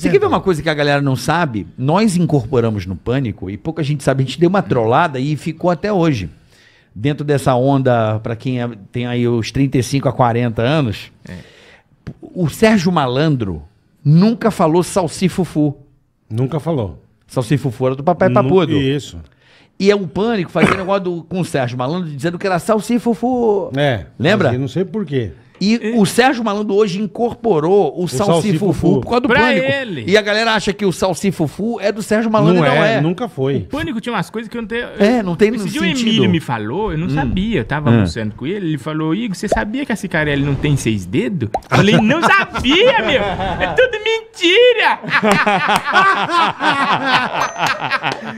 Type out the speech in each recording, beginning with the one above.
Você quer ver uma coisa que a galera não sabe? Nós incorporamos no pânico e pouca gente sabe. A gente deu uma trollada e ficou até hoje. Dentro dessa onda, para quem é, tem aí os 35 a 40 anos, é. o Sérgio Malandro nunca falou salsifufu. Nunca falou. Salsifufu era do papai papudo. Isso. E é o um pânico fazendo negócio do, com o Sérgio Malandro dizendo que era salsifufu. É. Lembra? Não sei porquê. E é. o Sérgio Malandro hoje incorporou o, o Salsifufu por causa do pra Pânico. Ele. E a galera acha que o Salsifufu é do Sérgio Malandro, não, não é, é, Nunca foi. O Pânico tinha umas coisas que eu não tenho... É, não tem sentido. dia o Emílio me falou, eu não hum. sabia, eu tava hum. almoçando com ele, ele falou, Igor, você sabia que a Cicarelli não tem seis dedos? Eu falei, não sabia, meu! É tudo mentira!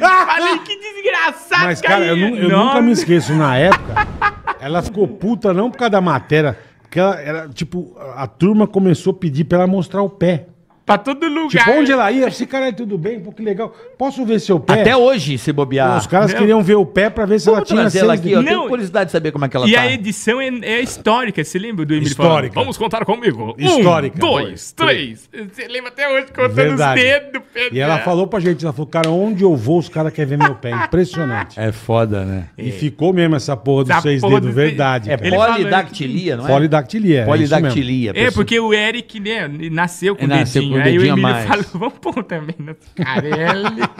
falei, que desgraçado, Mas, cara, é eu, eu nunca me esqueço, na época, ela ficou puta não por causa da matéria... Porque ela, era tipo, a turma começou a pedir pra ela mostrar o pé. Pra todo lugar. Tipo, onde ela ia, esse cara é tudo bem, pô, que legal. Posso ver seu pé? Até hoje, se bobear. Os caras Não. queriam ver o pé pra ver se Vamos ela tinha seis... ela aqui, ó. Não. Tenho curiosidade de saber como é que ela e tá. E a edição é, é histórica, você lembra do Emílio Histórica. Falando? Vamos contar comigo. Histórica. Um, dois, três. três. Você lembra até hoje contando Verdade. os dedos. Pedro. E ela falou pra gente, ela falou, cara, onde eu vou, os caras querem ver meu pé. Impressionante. é foda, né? E é. ficou mesmo essa porra dos essa seis porra dedos. Verdade. É polidactilia, não é? Polidactilia. Polidactilia. É, é porque o Eric, né, nasceu com é, o dedinho aí né? o Emílio mais. falou, vamos pôr também no né? Carelli.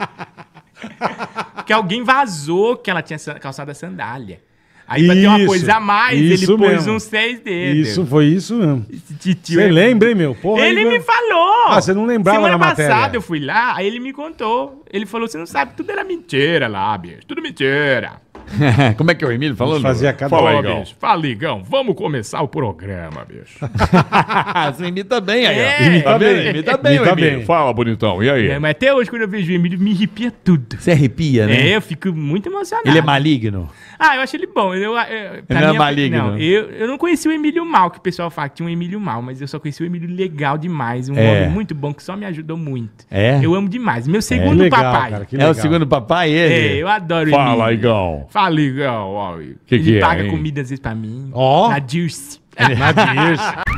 Porque alguém vazou que ela tinha calçado a sandália. Aí pra ter uma coisa a mais, ele pôs mesmo. uns seis dedos. Isso, foi isso mesmo. Você lembra, hein, meu? Porra, ele me falou! Ah, você não lembrava Semana na matéria. passada eu fui lá, aí ele me contou. Ele falou, você não sabe, tudo era mentira lá, bicho. Tudo mentira. Como é que é o Emílio falando? Fazia cada Fala, Igão. Fala, Igão. Vamos começar o programa, bicho. Você imita bem aí, ó. É. Imita tá bem, imita bem, imita Emílio. Bem. Fala, bonitão. E aí? É, mas até hoje, quando eu vejo o Emílio, me arrepia tudo. Você arrepia, né? É, eu fico muito emocionado. Ele é maligno? Ah, eu acho ele bom. Eu, ah, eu, ele não é maligno? Não, eu, eu não conheci o Emílio mal, que o pessoal fala que tinha um Emílio mal, mas eu só conheci o Emílio legal demais. Um é. homem muito bom que só me ajudou muito. É? Eu amo demais. Meu é. segundo é legal, papai. Cara, é o segundo papai, ele? É, eu adoro Fala, o Emílio. Fala, Igão. Fale, ó, ó, que, que, que é, paga é, comida às vezes pra mim. Ó. Oh. Na Dirce. Na Dirce.